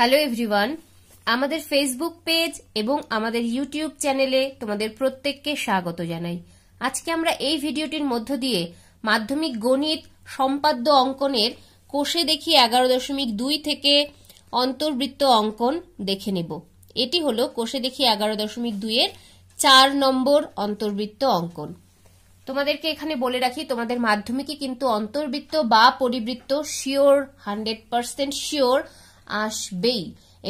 hello everyone আমাদের Facebook page এবং আমাদের ইউটিউব চ্যানেলে তোমাদের প্রত্যেককে স্বাগত জানাই আজকে আমরা এই ভিডিওটির মধ্য দিয়ে মাধ্যমিক গণিত সম্পাদ্য অঙ্কনের কোষে দেখি এগারো দশমিক দুই থেকে অন্তর্বৃত্ত অঙ্কন দেখে নেব এটি হলো কোষে দেখি এগারো দশমিক দুইয়ের চার নম্বর অন্তর্বৃত্ত অঙ্কন তোমাদেরকে এখানে বলে রাখি তোমাদের মাধ্যমিকে কিন্তু অন্তর্বৃত্ত বা পরিবৃত্ত শিওর হান্ড্রেড পার্সেন্ট শিওর আসবেই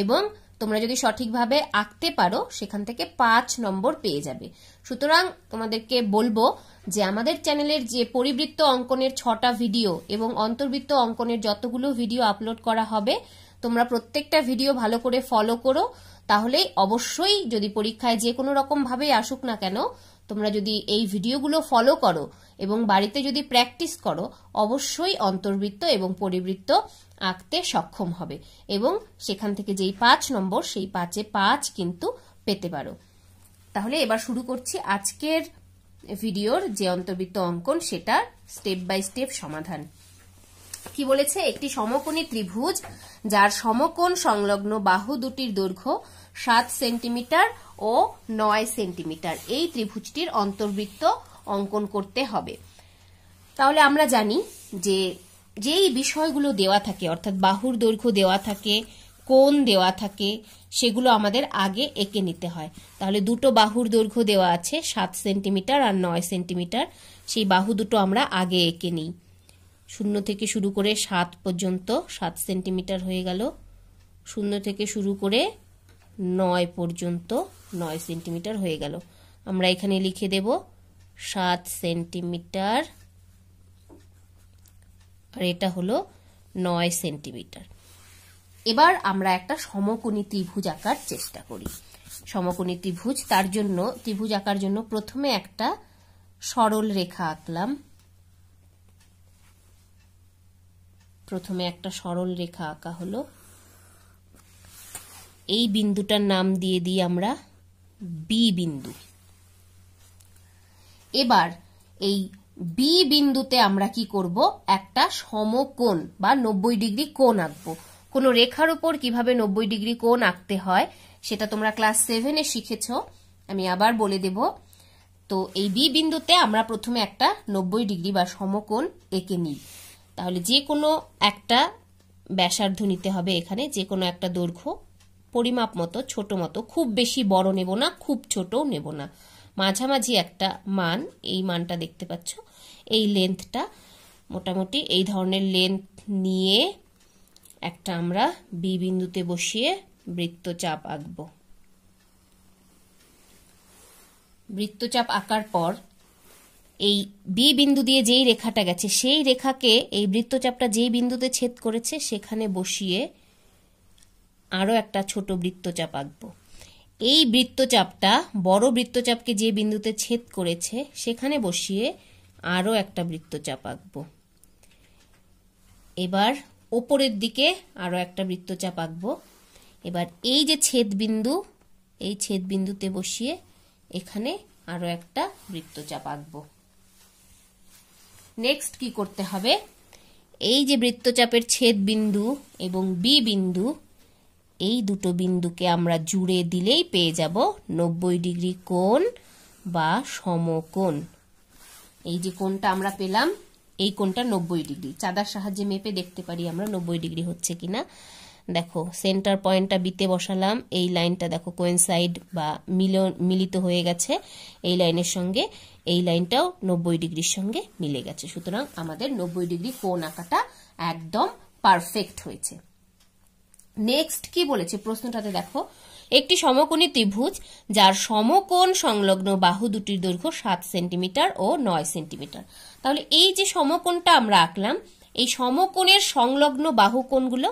এবং তোমরা যদি সঠিকভাবে আঁকতে পারো সেখান থেকে পাঁচ নম্বর পেয়ে যাবে সুতরাং তোমাদেরকে বলবো যে আমাদের চ্যানেলের যে পরিবৃত্ত অঙ্কনের ছটা ভিডিও এবং অন্তর্বৃত্ত অঙ্কনের যতগুলো ভিডিও আপলোড করা হবে তোমরা প্রত্যেকটা ভিডিও ভালো করে ফলো করো তাহলে অবশ্যই যদি পরীক্ষায় যে কোনো রকমভাবেই আসুক না কেন তোমরা যদি এই ভিডিওগুলো ফলো করো এবং বাড়িতে যদি প্র্যাকটিস করো অবশ্যই অন্তর্বৃত্ত এবং পরিবৃত্ত আঁকতে সক্ষম হবে এবং সেখান থেকে যেই পাঁচ নম্বর সেই পাঁচে পাঁচ কিন্তু পেতে পারো তাহলে এবার শুরু করছি আজকের ভিডিওর যে অন্তর্বৃত্ত অঙ্কন সেটা স্টেপ বাই স্টেপ সমাধান কি বলেছে একটি সমকোণী ত্রিভুজ যার সমকোণ সংলগ্ন বাহু দুটির দৈর্ঘ্য সাত সেন্টিমিটার ও নয় সেন্টিমিটার এই ত্রিভুজটির অন্তর্বৃত্ত অঙ্কন করতে হবে তাহলে আমরা জানি যে যেই বিষয়গুলো দেওয়া থাকে অর্থাৎ বাহুর দৈর্ঘ্য দেওয়া থাকে কোন দেওয়া থাকে সেগুলো আমাদের আগে এঁকে নিতে হয় তাহলে দুটো বাহুর দৈর্ঘ্য দেওয়া আছে সাত সেন্টিমিটার আর নয় সেন্টিমিটার সেই বাহু দুটো আমরা আগে এঁকে নিই শূন্য থেকে শুরু করে সাত পর্যন্ত সাত সেন্টিমিটার হয়ে গেল শূন্য থেকে শুরু করে নয় পর্যন্ত নয় সেন্টিমিটার হয়ে গেল আমরা এখানে লিখে দেব সাত সেন্টিমিটার আর এটা হলো নয় সেন্টিমিটার এবার আমরা একটা সমকোণী ত্রিভুজ আঁকার চেষ্টা করি সমকোণী ত্রিভুজ তার জন্য ত্রিভুজ আঁকার জন্য প্রথমে একটা সরল রেখা আঁকলাম প্রথমে একটা সরল রেখা আঁকা হলো এই বিন্দুটার নাম দিয়ে দিই আমরা বি বিন্দু এবার এই বি বিন্দুতে আমরা কি করব একটা সমকোণ বা নব্বই ডিগ্রি কোণ আঁকবো কোনো রেখার ওপর কিভাবে নব্বই ডিগ্রি কোণ আঁকতে হয় সেটা তোমরা ক্লাস সেভেনে শিখেছ আমি আবার বলে দেব তো এই বি বিন্দুতে আমরা প্রথমে একটা নব্বই ডিগ্রি বা সমকোণ এঁকে নিই তাহলে যে কোনো একটা ব্যাসার্ধ নিতে হবে এখানে যে কোনো একটা দৈর্ঘ্য পরিমাপ মতো ছোট মতো খুব বেশি বড় নেব না খুব ছোটও নেব না মাঝামাঝি একটা মান এই মানটা দেখতে পাচ্ছ এই লেন্থটা মোটামুটি এই ধরনের লেন্থ নিয়ে একটা আমরা বি বিন্দুতে বসিয়ে বৃত্তচাপ আঁকব বৃত্তচাপ আঁকার পর এই বি বিন্দু দিয়ে যেই রেখাটা গেছে সেই রেখাকে এই বৃত্তচাপটা যেই বিন্দুতে ছেদ করেছে সেখানে বসিয়ে আরও একটা ছোট বৃত্তচাপ আঁকব এই বৃত্তচাপটা বড় বৃত্তচাপকে যে বিন্দুতে ছেদ করেছে সেখানে বসিয়ে আরও একটা বৃত্তচাপ আঁকব এবার ওপরের দিকে আরও একটা বৃত্তচাপ আঁকবো এবার এই যে ছেদ বিন্দু এই ছেদ বিন্দুতে বসিয়ে এখানে আরও একটা বৃত্তচাপ আঁকবো নেক্সট কি করতে হবে এই যে বৃত্তচাপের ছেদ বিন্দু এবং বি বিন্দু এই দুটো বিন্দুকে আমরা জুড়ে দিলেই পেয়ে যাব নব্বই ডিগ্রি কোণ বা সমকোণ এই যে কোণটা আমরা পেলাম এই কোনটা নব্বই ডিগ্রি চাঁদার সাহায্যে মেপে দেখতে পারি আমরা নব্বই ডিগ্রি হচ্ছে কিনা দেখো সেন্টার পয়েন্টটা বিতে বসালাম এই লাইনটা দেখো কোয়েনসাইড বা মিলিত হয়ে গেছে এই লাইনের সঙ্গে এই লাইনটাও নব্বই ডিগ্রির সঙ্গে মিলে গেছে সুতরাং আমাদের নব্বই ডিগ্রি কোন আঁকাটা একদম পারফেক্ট হয়েছে নেক্সট কি বলেছে প্রশ্নটাতে দেখো একটি সমকোণী ত্রিভুজ যার সমকোণ সংলগ্ন বাহু দুটির দৈর্ঘ্য সাত সেন্টিমিটার ও নয় সেন্টিমিটার তাহলে এই যে সমকোণটা আমরা আঁকলাম এই সমকোণের সংলগ্ন বাহু কোণগুলো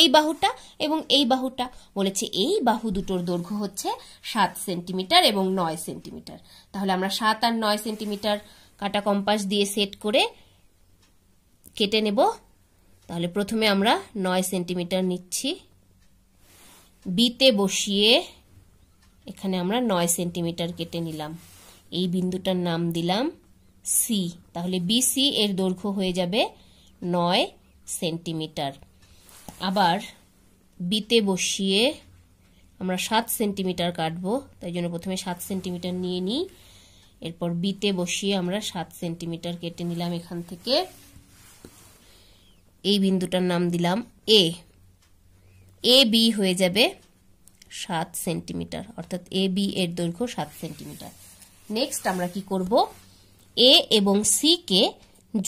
এই বাহুটা এবং এই বাহুটা বলেছে এই বাহু দুটোর দৈর্ঘ্য হচ্ছে সাত সেন্টিমিটার এবং নয় সেন্টিমিটার তাহলে আমরা সাত আর নয় সেন্টিমিটার কাটা কম্পাস দিয়ে সেট করে কেটে নেব তাহলে প্রথমে আমরা নয় সেন্টিমিটার নিচ্ছি বিতে বসিয়ে এখানে আমরা নয় সেন্টিমিটার কেটে নিলাম এই বিন্দুটার নাম দিলাম সি তাহলে বিসি এর দৈর্ঘ্য হয়ে যাবে নয় সেন্টিমিটার আবার বিতে বসিয়ে আমরা সাত সেন্টিমিটার কাটবো তাই জন্য প্রথমে সাত সেন্টিমিটার নিয়ে নিই এরপর বিতে বসিয়ে আমরা সাত সেন্টিমিটার কেটে নিলাম এখান থেকে এই বিন্দুটার নাম দিলাম এ এ বি হয়ে যাবে সাত সেন্টিমিটার অর্থাৎ এ বি এর দৈর্ঘ্য সাত সেন্টিমিটার নেক্সট আমরা কি করব এ এবং সি কে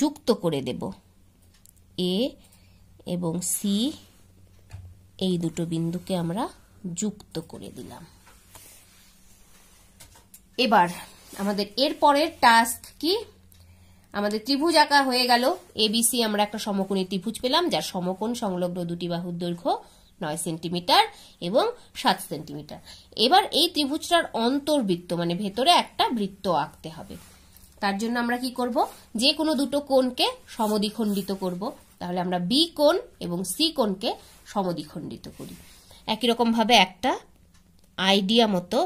যুক্ত করে দেব এ এবং সি এই দুটো বিন্দুকে আমরা যুক্ত করে দিলাম এবার আমাদের এরপরের টাস্ক কি আমাদের ত্রিভুজ আঁকা হয়ে গেল এবিসি আমরা একটা সমকোণী ত্রিভুজ পেলাম যার সমকোণ সংলগ্ন দুটি বাহুর দৈর্ঘ্য নয় সেন্টিমিটার এবং সাত সেন্টিমিটার এবার এই ত্রিভুজটার অন্তর্বৃত্ত মানে ভেতরে একটা বৃত্ত আঁকতে হবে তার জন্য আমরা কি করব যে কোনো দুটো কোণকে সমদিখণ্ডিত করব তাহলে আমরা বি কোন এবং সি কোণকে সমদিখণ্ডিত করি একই রকমভাবে একটা আইডিয়া মতো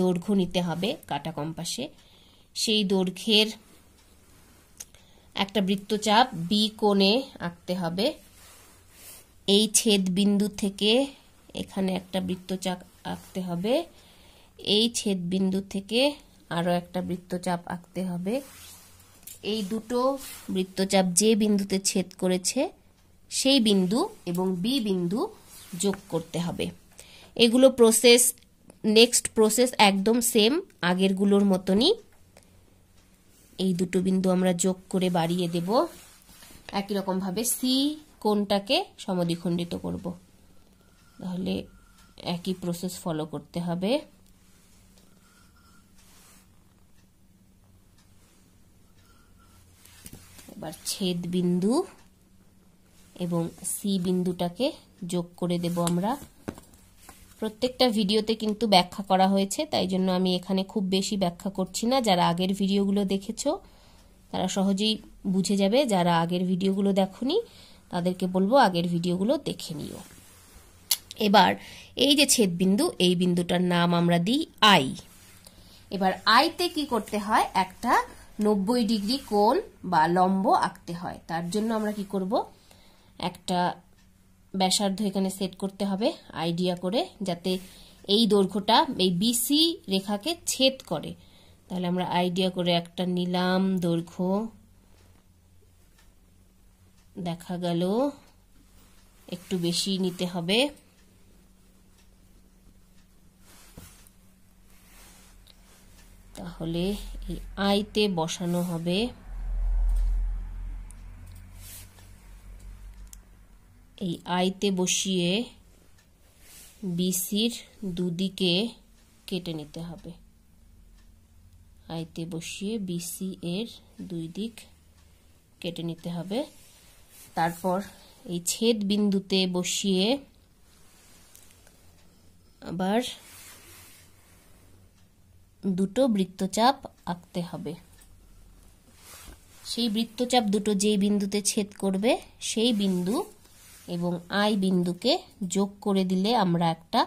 দৈর্ঘ্য নিতে হবে কাটা কম্পাসে সেই দৈর্ঘ্যের একটা বৃত্তচাপ বি কোণে আঁকতে হবে এই ছেদ বিন্দু থেকে এখানে একটা বৃত্তচাপ আঁকতে হবে এই ছেদ বিন্দু থেকে আরও একটা বৃত্তচাপ আঁকতে হবে এই দুটো বৃত্তচাপ যে বিন্দুতে ছেদ করেছে সেই বিন্দু এবং বি বিন্দু যোগ করতে হবে এগুলো প্রসেস নেক্সট প্রসেস একদম সেম আগেরগুলোর মতনই এই দুটো বিন্দু আমরা যোগ করে বাড়িয়ে দেব একই রকমভাবে সি কোনটাকে সমদ্বিখণ্ডিত করব তাহলে একই প্রসেস ফলো করতে হবে এবার ছেদ বিন্দু এবং সি বিন্দুটাকে যোগ করে দেব আমরা প্রত্যেকটা ভিডিওতে কিন্তু ব্যাখ্যা করা হয়েছে তাই জন্য আমি এখানে খুব বেশি ব্যাখ্যা করছি না যারা আগের ভিডিওগুলো দেখেছো তারা সহজেই বুঝে যাবে যারা আগের ভিডিওগুলো দেখনি তাদেরকে বলবো আগের ভিডিওগুলো দেখে নিও এবার এই যে ছেদ বিন্দু এই বিন্দুটার নাম আমরা দিই আই এবার আইতে কি করতে হয় একটা নব্বই ডিগ্রি কোণ বা লম্ব আঁকতে হয় তার জন্য আমরা কি করব একটা ব্যাসার্ধ এখানে সেট করতে হবে আইডিয়া করে যাতে এই দৈর্ঘ্যটা এই বিসি রেখাকে ছেদ করে তাহলে আমরা আইডিয়া করে একটা নিলাম দৈর্ঘ্য দেখা গেল একটু বেশি নিতে হবে তাহলে এই আইতে বসানো হবে এই আইতে বসিয়ে বিসির দুদিকে কেটে নিতে হবে আইতে বসিয়ে বিসি এর দুই দিক কেটে নিতে হবে তারপর এই ছেদ বিন্দুতে বসিয়ে আবার দুটো বৃত্তচাপ আঁকতে হবে সেই বৃত্তচাপ দুটো যেই বিন্দুতে ছেদ করবে সেই বিন্দু এবং আই বিন্দুকে যোগ করে দিলে আমরা একটা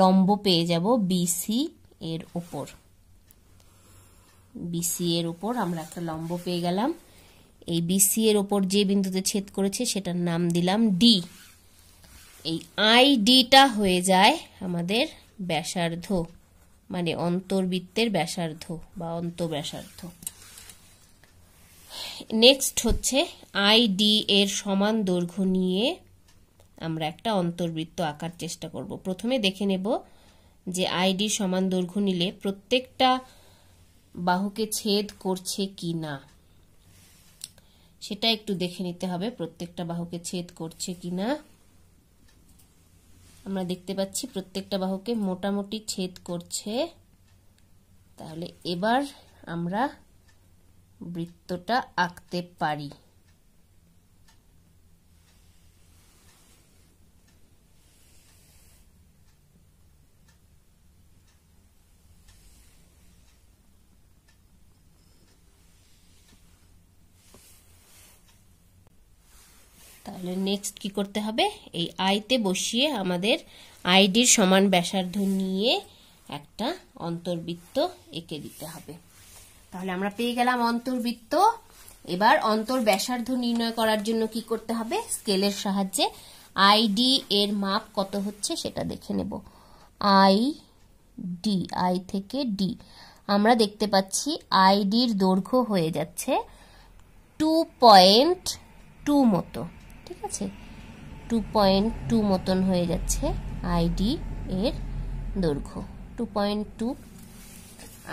লম্ব পেয়ে যাব বিসি এর ওপর বিসি এর উপর আমরা একটা লম্ব পেয়ে গেলাম এই বিসি এর ওপর যে বিন্দুতে ছেদ করেছে সেটার নাম দিলাম ডি এই আই ডিটা হয়ে যায় আমাদের ব্যাসার্ধ মানে অন্তর্বৃত্তের ব্যাসার্ধ বা অন্তব্যাসার্ধ নেক্সট হচ্ছে আই ডি এর সমান দৈর্ঘ্য নিয়ে আমরা একটা অন্তর্বৃত্ত আঁকার চেষ্টা করব প্রথমে দেখে নেব যে আইডি সমান দৈর্ঘ্য নিলে প্রত্যেকটা বাহুকে ছেদ করছে কি না সেটা একটু দেখে নিতে হবে প্রত্যেকটা বাহুকে ছেদ করছে কিনা আমরা দেখতে পাচ্ছি প্রত্যেকটা বাহুকে মোটামুটি ছেদ করছে তাহলে এবার আমরা বৃত্তটা আঁকতে পারি তাহলে নেক্সট কি করতে হবে এই আইতে বসিয়ে আমাদের আইডির সমান ব্যাসার্ধ নিয়ে একটা অন্তর্বৃত্ত এঁকে দিতে হবে তাহলে আমরা পেয়ে গেলাম অন্তর্বৃত্ত এবার অন্তর ব্যাসার্ধ নির্ণয় করার জন্য কি করতে হবে স্কেলের সাহায্যে আইডি এর মাপ কত হচ্ছে সেটা দেখে নেব আই ডি আই থেকে ডি আমরা দেখতে পাচ্ছি আইডির দৈর্ঘ্য হয়ে যাচ্ছে টু পয়েন্ট টু মতো ঠিক আছে টু পয়েন্ট টু মতন হয়ে যাচ্ছে আইডি এর দৈর্ঘ্য টু পয়েন্ট টু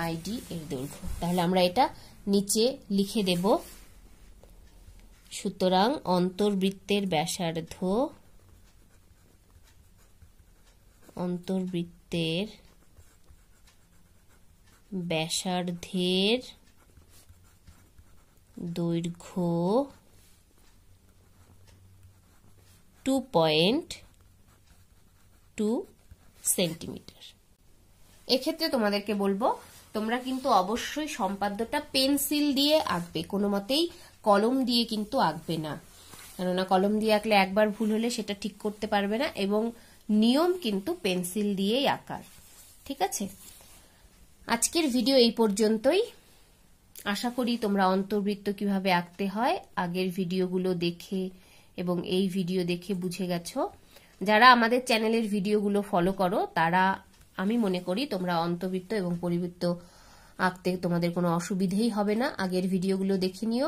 আইডি এর দৈর্ঘ্য তাহলে আমরা এটা নিচে লিখে দেব সুতরাং অন্তর্বৃত্তের ব্যাসার্ধ অন্তর্বৃত্তের ব্যাসার্ধের দৈর্ঘ্য টু পয়েন্ট টু সেন্টিমিটার এক্ষেত্রে তোমাদেরকে বলবো তোমরা কিন্তু অবশ্যই সম্পাদ্যটা পেন্সিল দিয়ে আঁকবে কোনো মতেই কলম দিয়ে কিন্তু আঁকবে না কেননা কলম দিয়ে আঁকলে একবার ভুল হলে সেটা ঠিক করতে পারবে না এবং নিয়ম কিন্তু পেন্সিল দিয়েই আঁকার ঠিক আছে আজকের ভিডিও এই পর্যন্তই আশা করি তোমরা অন্তর্বৃত্ত কিভাবে আঁকতে হয় আগের ভিডিওগুলো দেখে এবং এই ভিডিও দেখে বুঝে গেছো যারা আমাদের চ্যানেলের ভিডিওগুলো ফলো করো তারা আমি মনে করি তোমরা অন্তবৃত্ত এবং পরিবৃত্ত আঁকতে তোমাদের কোনো অসুবিধেই হবে না আগের ভিডিওগুলো দেখে নিও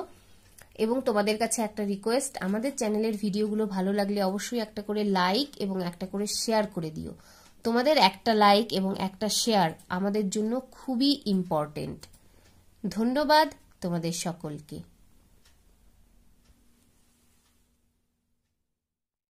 এবং তোমাদের কাছে একটা রিকোয়েস্ট আমাদের চ্যানেলের ভিডিওগুলো ভালো লাগলে অবশ্যই একটা করে লাইক এবং একটা করে শেয়ার করে দিও তোমাদের একটা লাইক এবং একটা শেয়ার আমাদের জন্য খুবই ইম্পর্টেন্ট ধন্যবাদ তোমাদের সকলকে